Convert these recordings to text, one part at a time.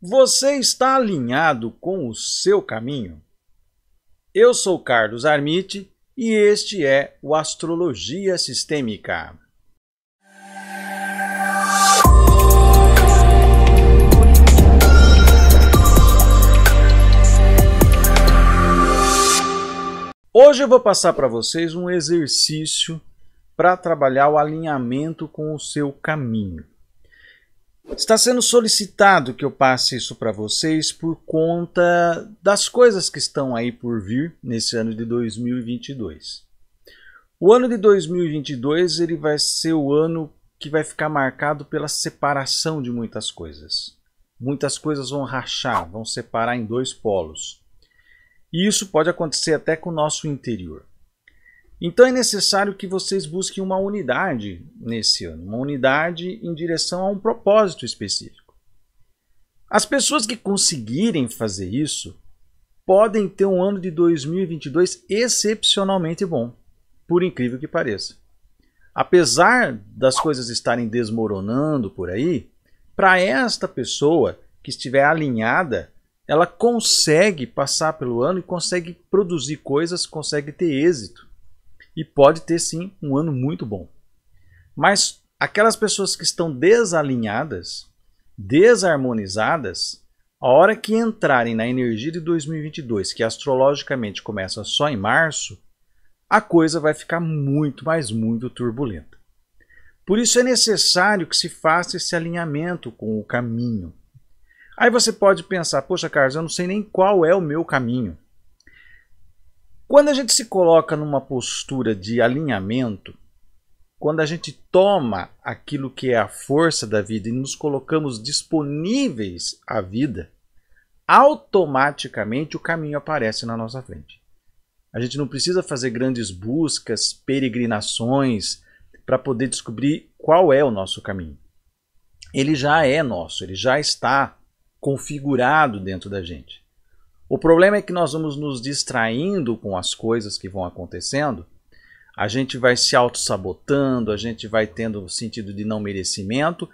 Você está alinhado com o seu caminho? Eu sou Carlos Armite e este é o Astrologia Sistêmica. Hoje eu vou passar para vocês um exercício para trabalhar o alinhamento com o seu caminho. Está sendo solicitado que eu passe isso para vocês por conta das coisas que estão aí por vir nesse ano de 2022. O ano de 2022 ele vai ser o ano que vai ficar marcado pela separação de muitas coisas. Muitas coisas vão rachar, vão separar em dois polos. E isso pode acontecer até com o nosso interior. Então é necessário que vocês busquem uma unidade nesse ano, uma unidade em direção a um propósito específico. As pessoas que conseguirem fazer isso podem ter um ano de 2022 excepcionalmente bom, por incrível que pareça. Apesar das coisas estarem desmoronando por aí, para esta pessoa que estiver alinhada, ela consegue passar pelo ano e consegue produzir coisas, consegue ter êxito e pode ter sim um ano muito bom. Mas aquelas pessoas que estão desalinhadas, desarmonizadas, a hora que entrarem na energia de 2022, que astrologicamente começa só em março, a coisa vai ficar muito, mas muito turbulenta. Por isso é necessário que se faça esse alinhamento com o caminho. Aí você pode pensar, poxa, Carlos, eu não sei nem qual é o meu caminho. Quando a gente se coloca numa postura de alinhamento, quando a gente toma aquilo que é a força da vida e nos colocamos disponíveis à vida, automaticamente o caminho aparece na nossa frente. A gente não precisa fazer grandes buscas, peregrinações para poder descobrir qual é o nosso caminho. Ele já é nosso, ele já está configurado dentro da gente. O problema é que nós vamos nos distraindo com as coisas que vão acontecendo, a gente vai se auto-sabotando, a gente vai tendo o sentido de não merecimento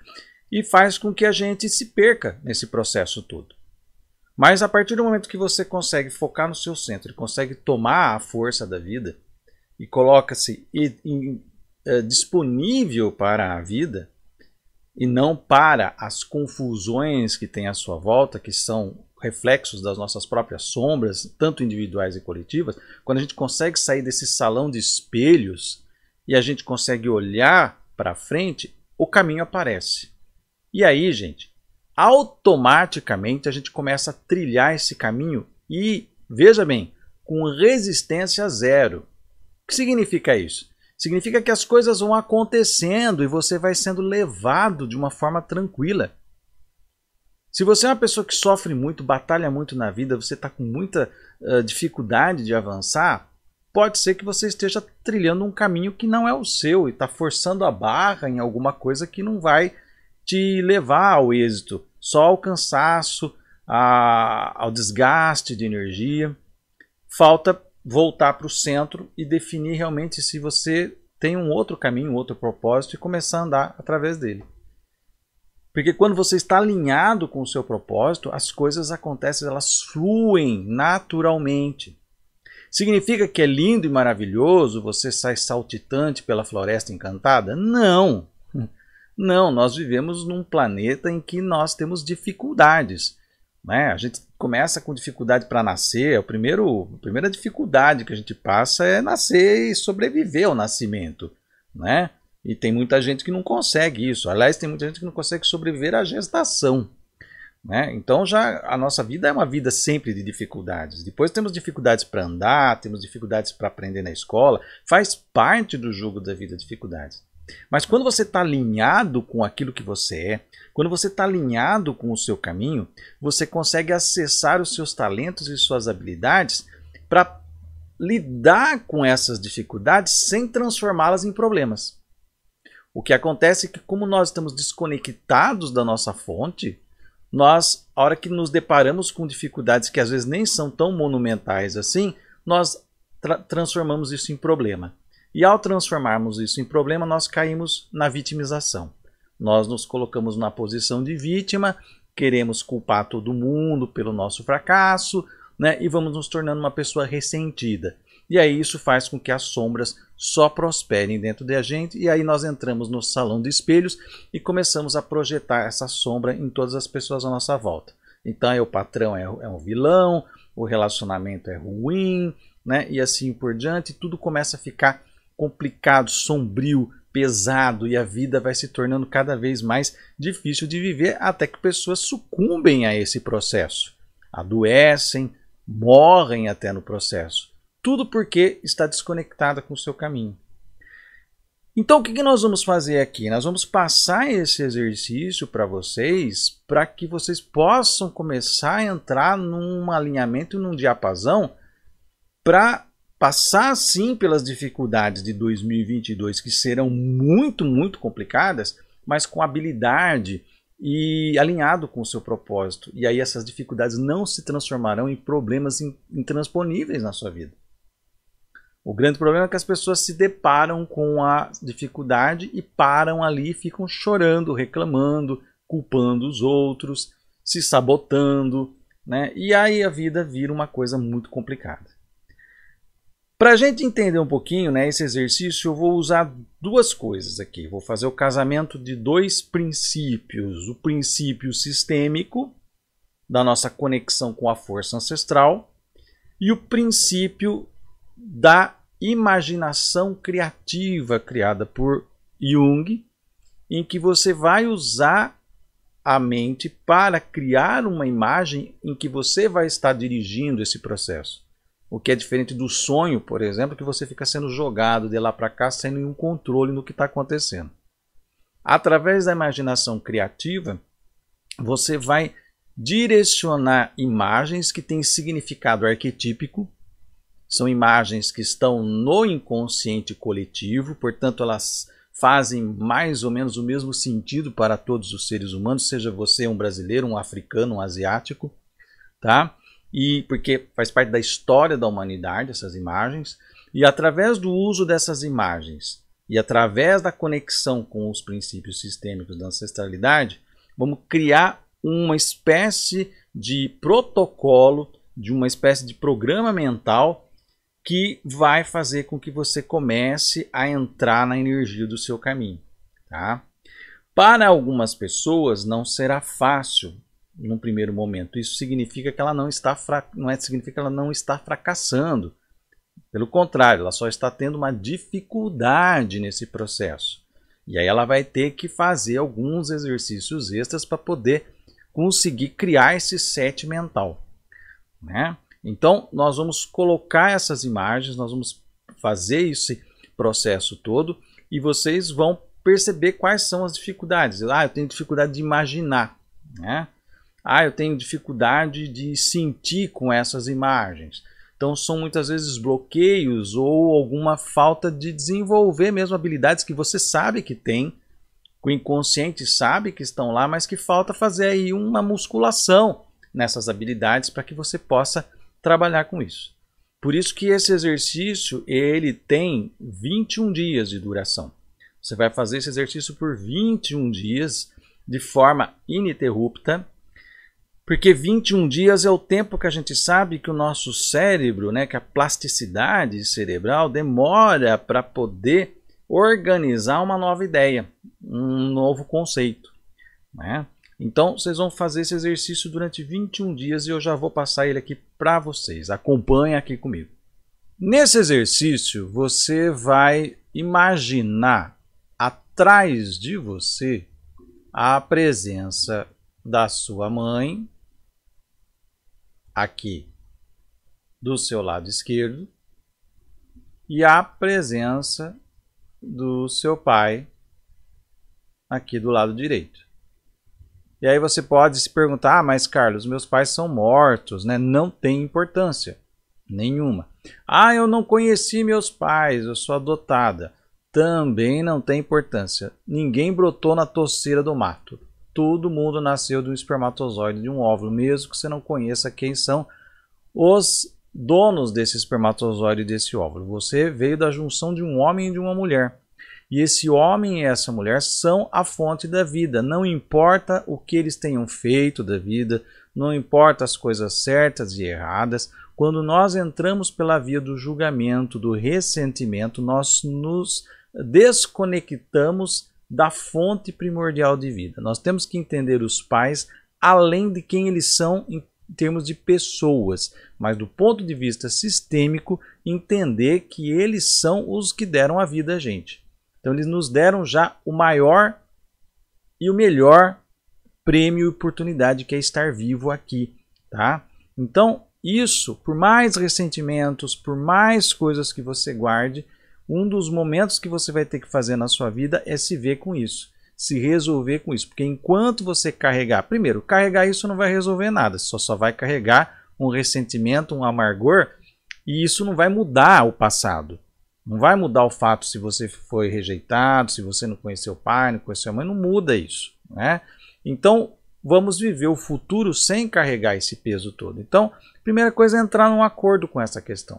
e faz com que a gente se perca nesse processo todo. Mas a partir do momento que você consegue focar no seu centro e consegue tomar a força da vida e coloca-se é, disponível para a vida e não para as confusões que tem à sua volta, que são reflexos das nossas próprias sombras, tanto individuais e coletivas, quando a gente consegue sair desse salão de espelhos e a gente consegue olhar para frente, o caminho aparece. E aí, gente, automaticamente a gente começa a trilhar esse caminho e, veja bem, com resistência zero. O que significa isso? Significa que as coisas vão acontecendo e você vai sendo levado de uma forma tranquila. Se você é uma pessoa que sofre muito, batalha muito na vida, você está com muita uh, dificuldade de avançar, pode ser que você esteja trilhando um caminho que não é o seu e está forçando a barra em alguma coisa que não vai te levar ao êxito, só ao cansaço, a, ao desgaste de energia. Falta voltar para o centro e definir realmente se você tem um outro caminho, um outro propósito e começar a andar através dele. Porque quando você está alinhado com o seu propósito, as coisas acontecem, elas fluem naturalmente. Significa que é lindo e maravilhoso, você sai saltitante pela floresta encantada? Não. Não, nós vivemos num planeta em que nós temos dificuldades. Né? A gente começa com dificuldade para nascer, a, é primeiro, a primeira dificuldade que a gente passa é nascer e sobreviver ao nascimento. Né? E tem muita gente que não consegue isso. Aliás, tem muita gente que não consegue sobreviver à gestação. Né? Então já a nossa vida é uma vida sempre de dificuldades. Depois temos dificuldades para andar, temos dificuldades para aprender na escola. Faz parte do jogo da vida dificuldades. Mas quando você está alinhado com aquilo que você é, quando você está alinhado com o seu caminho, você consegue acessar os seus talentos e suas habilidades para lidar com essas dificuldades sem transformá-las em problemas. O que acontece é que, como nós estamos desconectados da nossa fonte, nós, a hora que nos deparamos com dificuldades que às vezes nem são tão monumentais assim, nós tra transformamos isso em problema. E ao transformarmos isso em problema, nós caímos na vitimização. Nós nos colocamos na posição de vítima, queremos culpar todo mundo pelo nosso fracasso, né? E vamos nos tornando uma pessoa ressentida. E aí isso faz com que as sombras só prosperem dentro da de gente. E aí nós entramos no salão de espelhos e começamos a projetar essa sombra em todas as pessoas à nossa volta. Então é o patrão é, é um vilão, o relacionamento é ruim, né? E assim por diante, tudo começa a ficar complicado, sombrio, pesado e a vida vai se tornando cada vez mais difícil de viver até que pessoas sucumbem a esse processo, adoecem, morrem até no processo. Tudo porque está desconectada com o seu caminho. Então, o que nós vamos fazer aqui? Nós vamos passar esse exercício para vocês, para que vocês possam começar a entrar num alinhamento, num diapasão, para passar sim pelas dificuldades de 2022, que serão muito, muito complicadas, mas com habilidade e alinhado com o seu propósito. E aí essas dificuldades não se transformarão em problemas intransponíveis na sua vida. O grande problema é que as pessoas se deparam com a dificuldade e param ali ficam chorando, reclamando, culpando os outros, se sabotando, né? E aí a vida vira uma coisa muito complicada. Para a gente entender um pouquinho né, esse exercício, eu vou usar duas coisas aqui. Vou fazer o casamento de dois princípios: o princípio sistêmico, da nossa conexão com a força ancestral, e o princípio da imaginação criativa criada por Jung, em que você vai usar a mente para criar uma imagem em que você vai estar dirigindo esse processo. O que é diferente do sonho, por exemplo, que você fica sendo jogado de lá para cá sem nenhum controle no que está acontecendo. Através da imaginação criativa, você vai direcionar imagens que têm significado arquetípico, são imagens que estão no inconsciente coletivo, portanto, elas fazem mais ou menos o mesmo sentido para todos os seres humanos, seja você um brasileiro, um africano, um asiático, tá? E porque faz parte da história da humanidade essas imagens, e através do uso dessas imagens e através da conexão com os princípios sistêmicos da ancestralidade, vamos criar uma espécie de protocolo, de uma espécie de programa mental que vai fazer com que você comece a entrar na energia do seu caminho, tá? Para algumas pessoas não será fácil num primeiro momento. Isso significa que ela não está fra... não é significa que ela não está fracassando. Pelo contrário, ela só está tendo uma dificuldade nesse processo. E aí ela vai ter que fazer alguns exercícios extras para poder conseguir criar esse set mental, né? Então, nós vamos colocar essas imagens, nós vamos fazer esse processo todo e vocês vão perceber quais são as dificuldades. Ah, eu tenho dificuldade de imaginar, né? Ah, eu tenho dificuldade de sentir com essas imagens. Então, são muitas vezes bloqueios ou alguma falta de desenvolver mesmo habilidades que você sabe que tem, que o inconsciente sabe que estão lá, mas que falta fazer aí uma musculação nessas habilidades para que você possa trabalhar com isso. Por isso que esse exercício ele tem 21 dias de duração. Você vai fazer esse exercício por 21 dias de forma ininterrupta, porque 21 dias é o tempo que a gente sabe que o nosso cérebro, né, que a plasticidade cerebral demora para poder organizar uma nova ideia, um novo conceito. Né? Então, vocês vão fazer esse exercício durante 21 dias e eu já vou passar ele aqui para vocês. Acompanhe aqui comigo. Nesse exercício, você vai imaginar atrás de você a presença da sua mãe aqui do seu lado esquerdo e a presença do seu pai aqui do lado direito. E aí você pode se perguntar, ah, mas Carlos, meus pais são mortos, né? Não tem importância nenhuma. Ah, eu não conheci meus pais, eu sou adotada. Também não tem importância. Ninguém brotou na torceira do mato. Todo mundo nasceu de um espermatozoide, de um óvulo, mesmo que você não conheça quem são os donos desse espermatozoide e desse óvulo. Você veio da junção de um homem e de uma mulher. E esse homem e essa mulher são a fonte da vida. Não importa o que eles tenham feito da vida, não importa as coisas certas e erradas, quando nós entramos pela via do julgamento, do ressentimento, nós nos desconectamos da fonte primordial de vida. Nós temos que entender os pais além de quem eles são em termos de pessoas, mas do ponto de vista sistêmico, entender que eles são os que deram a vida a gente. Então eles nos deram já o maior e o melhor prêmio e oportunidade que é estar vivo aqui, tá? Então, isso, por mais ressentimentos, por mais coisas que você guarde, um dos momentos que você vai ter que fazer na sua vida é se ver com isso, se resolver com isso, porque enquanto você carregar, primeiro, carregar isso não vai resolver nada, só só vai carregar um ressentimento, um amargor, e isso não vai mudar o passado. Não vai mudar o fato se você foi rejeitado, se você não conheceu o pai, não conheceu a mãe, não muda isso, né? Então, vamos viver o futuro sem carregar esse peso todo. Então, primeira coisa é entrar num acordo com essa questão.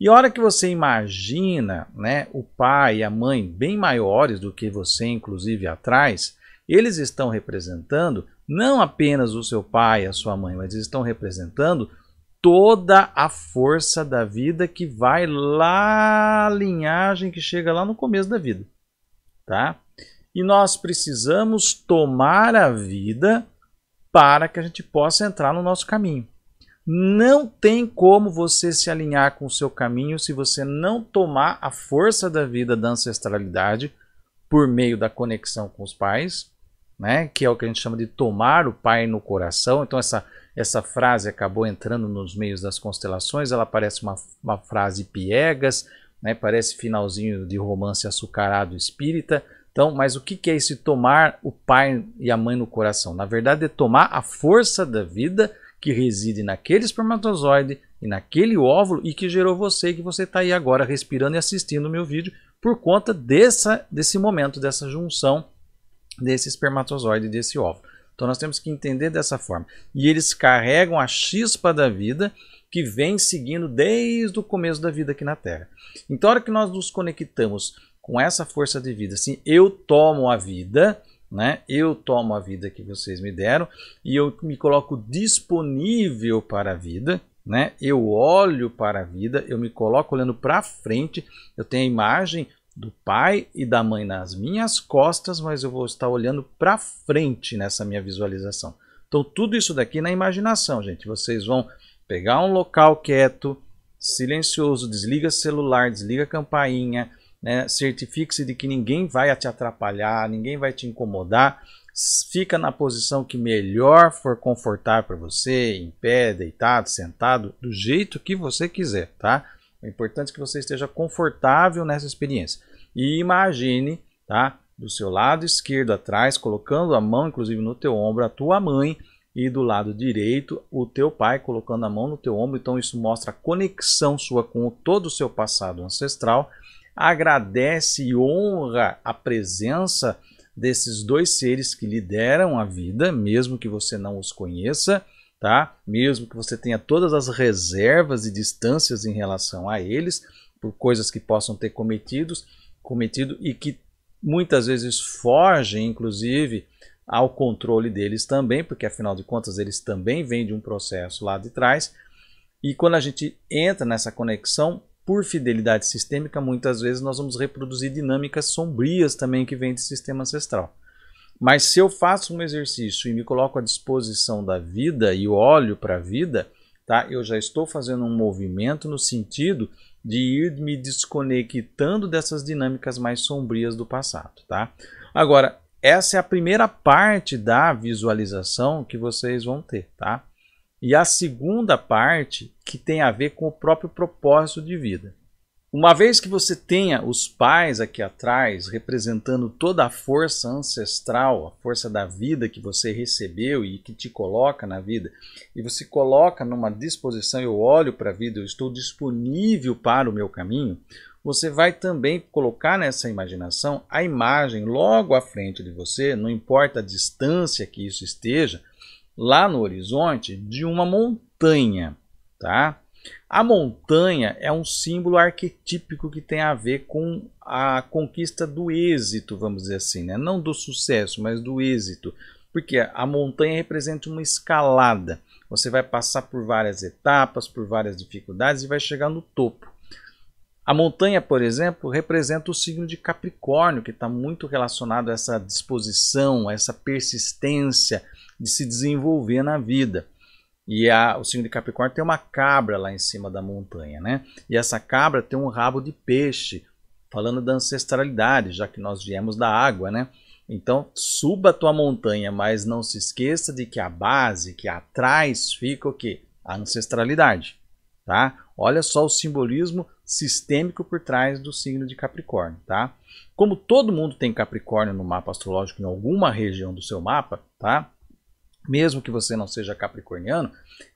E a hora que você imagina né, o pai e a mãe bem maiores do que você, inclusive, atrás, eles estão representando não apenas o seu pai e a sua mãe, mas eles estão representando toda a força da vida que vai lá a linhagem que chega lá no começo da vida, tá? E nós precisamos tomar a vida para que a gente possa entrar no nosso caminho. Não tem como você se alinhar com o seu caminho se você não tomar a força da vida da ancestralidade por meio da conexão com os pais, né? Que é o que a gente chama de tomar o pai no coração. Então essa essa frase acabou entrando nos meios das constelações, ela parece uma, uma frase piegas, né? parece finalzinho de romance açucarado espírita. Então, mas o que, é esse tomar o pai e a mãe no coração? Na verdade, é tomar a força da vida que reside naquele espermatozoide e naquele óvulo e que gerou você, que você está aí agora respirando e assistindo o meu vídeo por conta dessa, desse momento, dessa junção desse espermatozoide e desse óvulo. Então nós temos que entender dessa forma. E eles carregam a chispa da vida que vem seguindo desde o começo da vida aqui na Terra. Então, a hora que nós nos conectamos com essa força de vida, assim, eu tomo a vida, né? Eu tomo a vida que vocês me deram e eu me coloco disponível para a vida, né? Eu olho para a vida, eu me coloco olhando para frente, eu tenho a imagem do pai e da mãe nas minhas costas, mas eu vou estar olhando para frente nessa minha visualização. Então, tudo isso daqui na imaginação, gente. Vocês vão pegar um local quieto, silencioso, desliga celular, desliga campainha, né? certifique-se de que ninguém vai te atrapalhar, ninguém vai te incomodar. Fica na posição que melhor for confortável para você, em pé, deitado, sentado, do jeito que você quiser, tá? É importante que você esteja confortável nessa experiência. E imagine, tá? Do seu lado esquerdo atrás, colocando a mão inclusive no teu ombro, a tua mãe, e do lado direito, o teu pai colocando a mão no teu ombro. Então isso mostra a conexão sua com todo o seu passado ancestral. Agradece e honra a presença desses dois seres que lideram a vida, mesmo que você não os conheça, tá? Mesmo que você tenha todas as reservas e distâncias em relação a eles, por coisas que possam ter cometidos, cometido e que muitas vezes fogem, inclusive, ao controle deles também, porque afinal de contas eles também vêm de um processo lá de trás. E quando a gente entra nessa conexão, por fidelidade sistêmica, muitas vezes nós vamos reproduzir dinâmicas sombrias também que vêm de sistema ancestral. Mas se eu faço um exercício e me coloco à disposição da vida e olho para a vida, tá? eu já estou fazendo um movimento no sentido de ir me desconectando dessas dinâmicas mais sombrias do passado, tá? Agora, essa é a primeira parte da visualização que vocês vão ter, tá? E a segunda parte que tem a ver com o próprio propósito de vida. Uma vez que você tenha os pais aqui atrás representando toda a força ancestral, a força da vida que você recebeu e que te coloca na vida, e você coloca numa disposição, eu olho para a vida, eu estou disponível para o meu caminho, você vai também colocar nessa imaginação a imagem logo à frente de você, não importa a distância que isso esteja, lá no horizonte de uma montanha, tá? A montanha é um símbolo arquetípico que tem a ver com a conquista do êxito, vamos dizer assim, né? não do sucesso, mas do êxito, porque a montanha representa uma escalada. Você vai passar por várias etapas, por várias dificuldades e vai chegar no topo. A montanha, por exemplo, representa o signo de Capricórnio, que está muito relacionado a essa disposição, a essa persistência de se desenvolver na vida. E a, o signo de Capricórnio tem uma cabra lá em cima da montanha, né? E essa cabra tem um rabo de peixe, falando da ancestralidade, já que nós viemos da água, né? Então, suba a tua montanha, mas não se esqueça de que a base, que atrás fica o quê? A ancestralidade, tá? Olha só o simbolismo sistêmico por trás do signo de Capricórnio, tá? Como todo mundo tem Capricórnio no mapa astrológico em alguma região do seu mapa, tá? mesmo que você não seja capricorniano,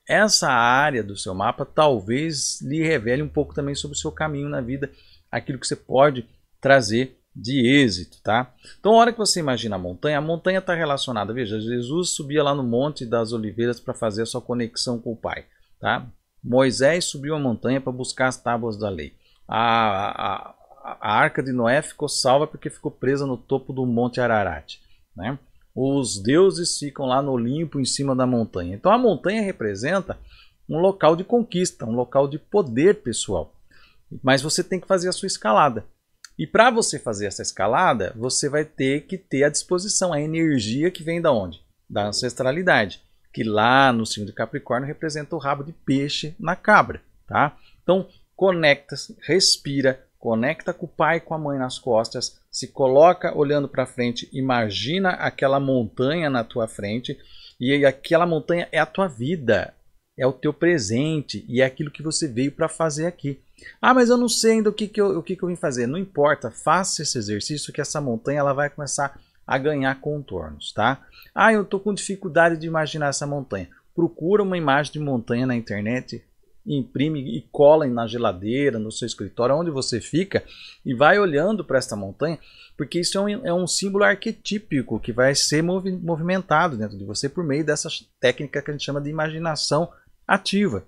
essa área do seu mapa talvez lhe revele um pouco também sobre o seu caminho na vida, aquilo que você pode trazer de êxito, tá? Então, a hora que você imagina a montanha, a montanha está relacionada, veja, Jesus subia lá no Monte das Oliveiras para fazer a sua conexão com o Pai, tá? Moisés subiu a montanha para buscar as tábuas da lei. A, a, a arca de Noé ficou salva porque ficou presa no topo do Monte Ararat, né? os deuses ficam lá no Olimpo, em cima da montanha. Então a montanha representa um local de conquista, um local de poder pessoal. Mas você tem que fazer a sua escalada. E para você fazer essa escalada, você vai ter que ter à disposição a energia que vem da onde? Da ancestralidade, que lá no signo de Capricórnio representa o rabo de peixe na cabra, tá? Então, conecta-se, respira, conecta com o pai e com a mãe nas costas, se coloca olhando para frente, imagina aquela montanha na tua frente e aquela montanha é a tua vida, é o teu presente e é aquilo que você veio para fazer aqui. Ah, mas eu não sei ainda o que, que, eu, o que, que eu vim fazer. Não importa, faça esse exercício que essa montanha ela vai começar a ganhar contornos, tá? Ah, eu estou com dificuldade de imaginar essa montanha. Procura uma imagem de montanha na internet, imprime e cola na geladeira, no seu escritório, onde você fica, e vai olhando para esta montanha, porque isso é um, é um símbolo arquetípico que vai ser movi movimentado dentro de você por meio dessa técnica que a gente chama de imaginação ativa.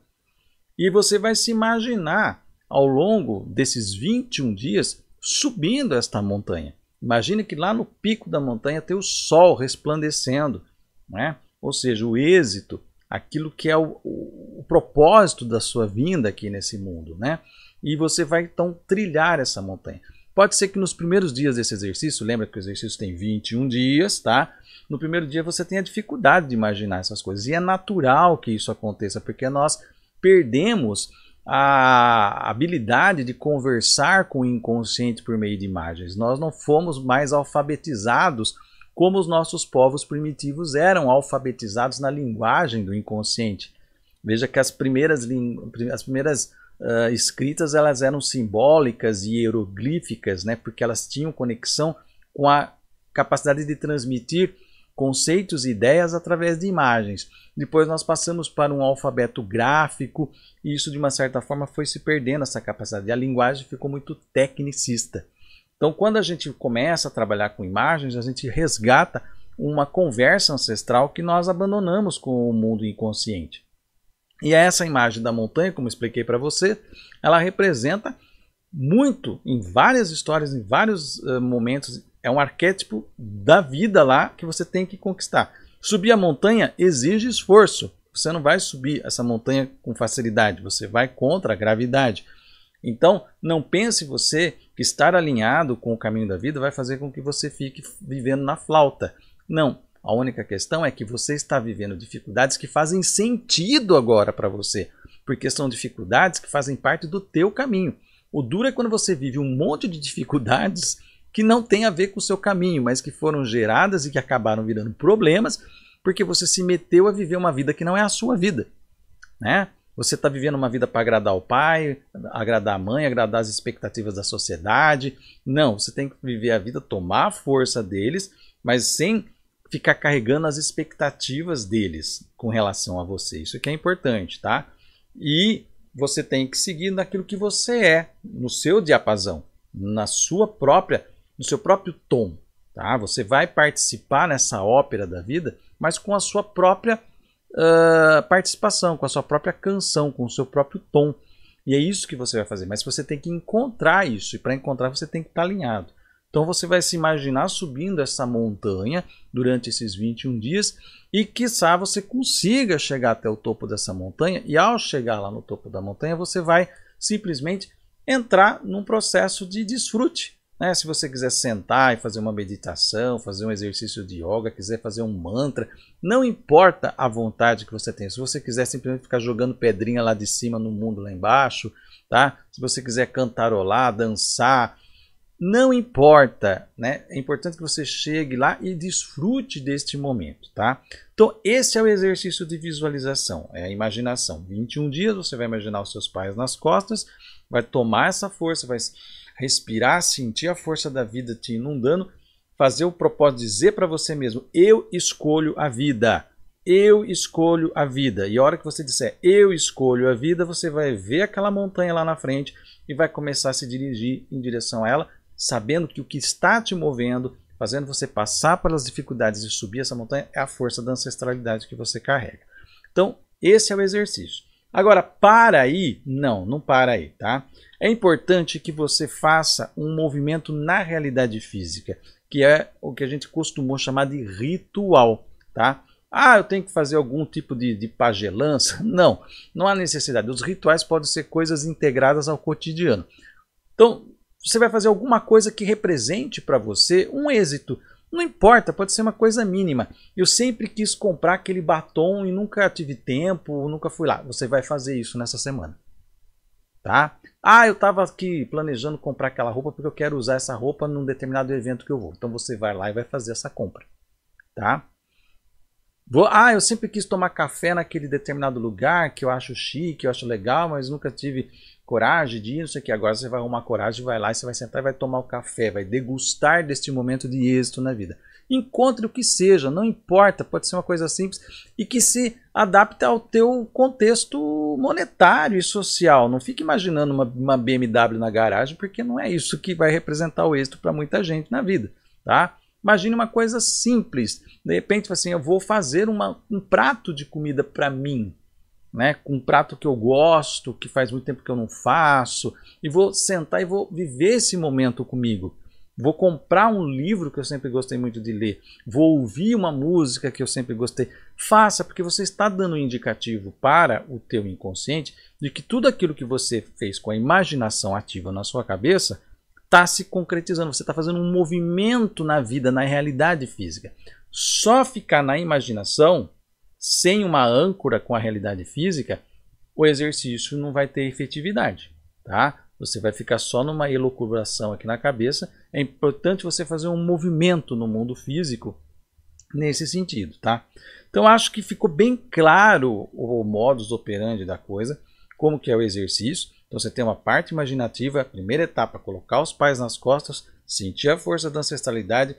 E você vai se imaginar ao longo desses 21 dias subindo esta montanha. Imagine que lá no pico da montanha tem o sol resplandecendo, né? ou seja, o êxito, aquilo que é o, o propósito da sua vinda aqui nesse mundo, né? E você vai então trilhar essa montanha. Pode ser que nos primeiros dias desse exercício, lembra que o exercício tem 21 dias, tá? No primeiro dia você tem a dificuldade de imaginar essas coisas. E é natural que isso aconteça, porque nós perdemos a habilidade de conversar com o inconsciente por meio de imagens. Nós não fomos mais alfabetizados como os nossos povos primitivos eram alfabetizados na linguagem do inconsciente. Veja que as primeiras, as primeiras uh, escritas elas eram simbólicas e hieroglíficas, né? porque elas tinham conexão com a capacidade de transmitir conceitos e ideias através de imagens. Depois nós passamos para um alfabeto gráfico e isso de uma certa forma foi se perdendo essa capacidade. A linguagem ficou muito tecnicista. Então, quando a gente começa a trabalhar com imagens, a gente resgata uma conversa ancestral que nós abandonamos com o mundo inconsciente. E é essa imagem da montanha, como expliquei para você, ela representa muito em várias histórias, em vários uh, momentos. É um arquétipo da vida lá que você tem que conquistar. Subir a montanha exige esforço. Você não vai subir essa montanha com facilidade, você vai contra a gravidade. Então, não pense você que estar alinhado com o caminho da vida vai fazer com que você fique vivendo na flauta. Não, a única questão é que você está vivendo dificuldades que fazem sentido agora para você, porque são dificuldades que fazem parte do teu caminho. O duro é quando você vive um monte de dificuldades que não tem a ver com o seu caminho, mas que foram geradas e que acabaram virando problemas porque você se meteu a viver uma vida que não é a sua vida, né? Você está vivendo uma vida para agradar o pai, agradar a mãe, agradar as expectativas da sociedade. Não, você tem que viver a vida, tomar a força deles, mas sem ficar carregando as expectativas deles com relação a você. Isso aqui é importante, tá? E você tem que seguir naquilo que você é, no seu diapasão, na sua própria, no seu próprio tom, tá? Você vai participar nessa ópera da vida, mas com a sua própria uh, participação, com a sua própria canção, com o seu próprio tom. E é isso que você vai fazer, mas você tem que encontrar isso, e para encontrar você tem que estar tá alinhado. Então você vai se imaginar subindo essa montanha durante esses 21 dias e quiçá você consiga chegar até o topo dessa montanha e ao chegar lá no topo da montanha você vai simplesmente entrar num processo de desfrute. Né? Se você quiser sentar e fazer uma meditação, fazer um exercício de yoga, quiser fazer um mantra, não importa a vontade que você tem. Se você quiser simplesmente ficar jogando pedrinha lá de cima no mundo lá embaixo, tá? Se você quiser cantarolar, dançar, não importa, né? É importante que você chegue lá e desfrute deste momento, tá? Então, esse é o exercício de visualização, é a imaginação. 21 dias você vai imaginar os seus pais nas costas, vai tomar essa força, vai respirar, sentir a força da vida te inundando, fazer o propósito, dizer para você mesmo: eu escolho a vida. Eu escolho a vida. E a hora que você disser eu escolho a vida, você vai ver aquela montanha lá na frente e vai começar a se dirigir em direção a ela sabendo que o que está te movendo, fazendo você passar pelas dificuldades e subir essa montanha, é a força da ancestralidade que você carrega. Então, esse é o exercício. Agora, para aí? Não, não para aí, tá? É importante que você faça um movimento na realidade física, que é o que a gente costumou chamar de ritual, tá? Ah, eu tenho que fazer algum tipo de, de pagelança? Não, não há necessidade. Os rituais podem ser coisas integradas ao cotidiano. Então, você vai fazer alguma coisa que represente para você um êxito. Não importa, pode ser uma coisa mínima. Eu sempre quis comprar aquele batom e nunca tive tempo, nunca fui lá. Você vai fazer isso nessa semana. Tá? Ah, eu estava aqui planejando comprar aquela roupa porque eu quero usar essa roupa num determinado evento que eu vou. Então você vai lá e vai fazer essa compra. Tá? ah, eu sempre quis tomar café naquele determinado lugar que eu acho chique, eu acho legal, mas nunca tive coragem disso aqui. Agora você vai arrumar coragem, vai lá e você vai sentar e vai tomar o café, vai degustar deste momento de êxito na vida. Encontre o que seja, não importa, pode ser uma coisa simples e que se adapte ao teu contexto monetário e social. Não fique imaginando uma, uma BMW na garagem, porque não é isso que vai representar o êxito para muita gente na vida, tá? Imagine uma coisa simples. De repente, assim, eu vou fazer uma, um prato de comida para mim né, com um prato que eu gosto, que faz muito tempo que eu não faço, e vou sentar e vou viver esse momento comigo. Vou comprar um livro que eu sempre gostei muito de ler, vou ouvir uma música que eu sempre gostei. Faça, porque você está dando um indicativo para o teu inconsciente de que tudo aquilo que você fez com a imaginação ativa na sua cabeça está se concretizando, você está fazendo um movimento na vida, na realidade física. Só ficar na imaginação sem uma âncora com a realidade física, o exercício não vai ter efetividade, tá? Você vai ficar só numa elucubração aqui na cabeça. É importante você fazer um movimento no mundo físico nesse sentido, tá? Então acho que ficou bem claro o modus operandi da coisa, como que é o exercício. Então você tem uma parte imaginativa, primeira etapa, colocar os pais nas costas, sentir a força da ancestralidade,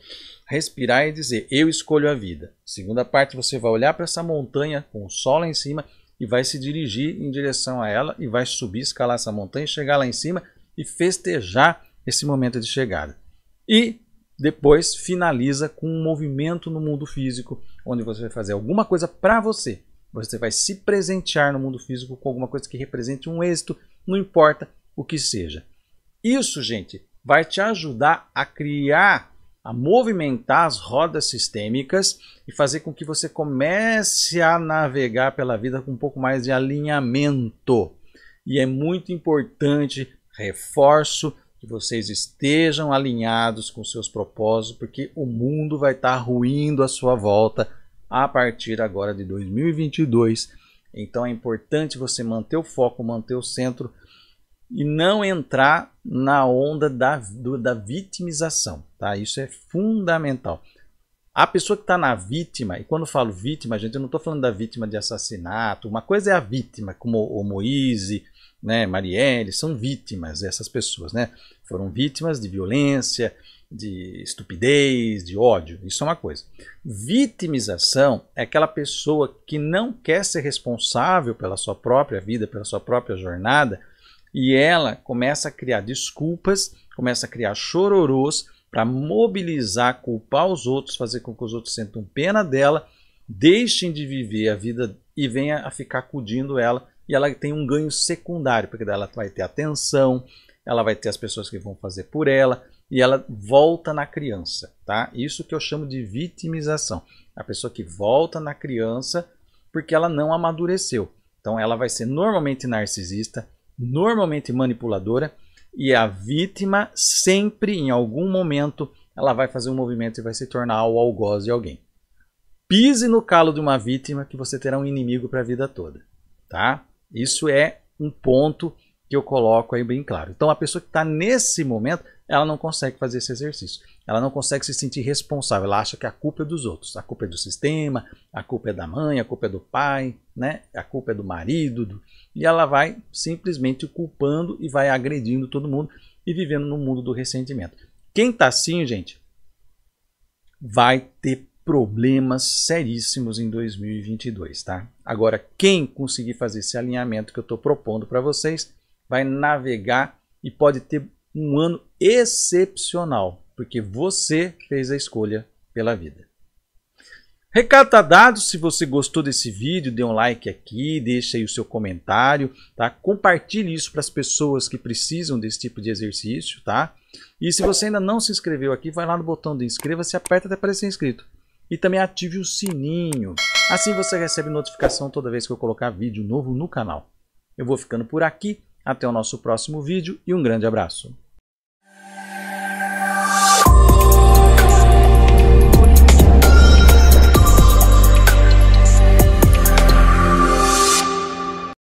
respirar e dizer: Eu escolho a vida. Segunda parte, você vai olhar para essa montanha com o sol lá em cima e vai se dirigir em direção a ela e vai subir, escalar essa montanha, chegar lá em cima e festejar esse momento de chegada. E depois finaliza com um movimento no mundo físico, onde você vai fazer alguma coisa para você. Você vai se presentear no mundo físico com alguma coisa que represente um êxito, não importa o que seja. Isso, gente, vai te ajudar a criar, a movimentar as rodas sistêmicas e fazer com que você comece a navegar pela vida com um pouco mais de alinhamento. E é muito importante, reforço, que vocês estejam alinhados com seus propósitos, porque o mundo vai estar tá ruindo à sua volta a partir agora de 2022. Então é importante você manter o foco, manter o centro e não entrar na onda da, do, da vitimização, tá? Isso é fundamental. A pessoa que está na vítima, e quando eu falo vítima, gente, eu não estou falando da vítima de assassinato. Uma coisa é a vítima, como o Moise, né, Marielle, são vítimas essas pessoas, né? Foram vítimas de violência, de estupidez, de ódio. Isso é uma coisa. Vitimização é aquela pessoa que não quer ser responsável pela sua própria vida, pela sua própria jornada e ela começa a criar desculpas, começa a criar chororôs para mobilizar, culpar os outros, fazer com que os outros sentam pena dela, deixem de viver a vida e venha a ficar acudindo ela. E ela tem um ganho secundário, porque ela vai ter atenção, ela vai ter as pessoas que vão fazer por ela, e ela volta na criança, tá? Isso que eu chamo de vitimização. A pessoa que volta na criança porque ela não amadureceu. Então ela vai ser normalmente narcisista, normalmente manipuladora, e a vítima sempre, em algum momento, ela vai fazer um movimento e vai se tornar o algoz de alguém. Pise no calo de uma vítima que você terá um inimigo para a vida toda, tá? Isso é um ponto que eu coloco aí bem claro. Então a pessoa que está nesse momento, ela não consegue fazer esse exercício. Ela não consegue se sentir responsável. Ela acha que a culpa é dos outros. A culpa é do sistema, a culpa é da mãe, a culpa é do pai, né? a culpa é do marido. Do... E ela vai simplesmente culpando e vai agredindo todo mundo e vivendo no mundo do ressentimento. Quem tá assim, gente, vai ter problemas seríssimos em 2022, tá? Agora, quem conseguir fazer esse alinhamento que eu estou propondo para vocês, vai navegar e pode ter um ano excepcional, porque você fez a escolha pela vida. Recado tá dado, se você gostou desse vídeo, dê um like aqui, deixe aí o seu comentário, tá? Compartilhe isso para as pessoas que precisam desse tipo de exercício, tá? E se você ainda não se inscreveu aqui, vai lá no botão de inscreva-se, aperta até aparecer inscrito. E também ative o sininho, assim você recebe notificação toda vez que eu colocar vídeo novo no canal. Eu vou ficando por aqui, até o nosso próximo vídeo e um grande abraço.